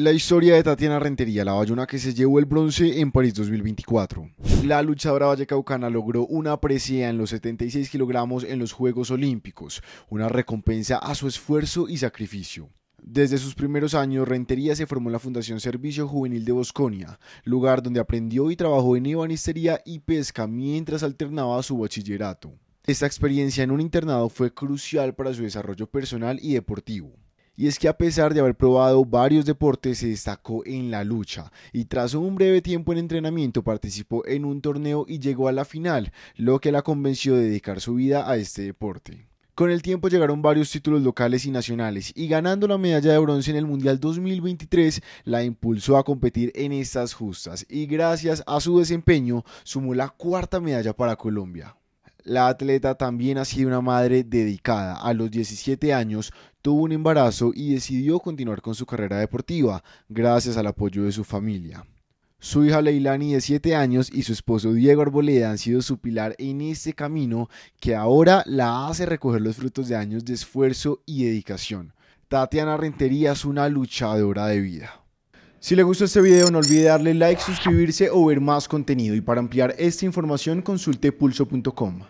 La historia de Tatiana Rentería, la bayona que se llevó el bronce en París 2024. La luchadora vallecaucana logró una aprecia en los 76 kilogramos en los Juegos Olímpicos, una recompensa a su esfuerzo y sacrificio. Desde sus primeros años, Rentería se formó en la Fundación Servicio Juvenil de Bosconia, lugar donde aprendió y trabajó en ebanistería y pesca mientras alternaba su bachillerato. Esta experiencia en un internado fue crucial para su desarrollo personal y deportivo. Y es que a pesar de haber probado varios deportes, se destacó en la lucha y tras un breve tiempo en entrenamiento participó en un torneo y llegó a la final, lo que la convenció de dedicar su vida a este deporte. Con el tiempo llegaron varios títulos locales y nacionales y ganando la medalla de bronce en el Mundial 2023 la impulsó a competir en estas justas y gracias a su desempeño sumó la cuarta medalla para Colombia. La atleta también ha sido una madre dedicada. A los 17 años tuvo un embarazo y decidió continuar con su carrera deportiva, gracias al apoyo de su familia. Su hija Leilani de 7 años y su esposo Diego Arboleda han sido su pilar en este camino que ahora la hace recoger los frutos de años de esfuerzo y dedicación. Tatiana Rentería es una luchadora de vida. Si le gustó este video no olvide darle like, suscribirse o ver más contenido y para ampliar esta información consulte pulso.com.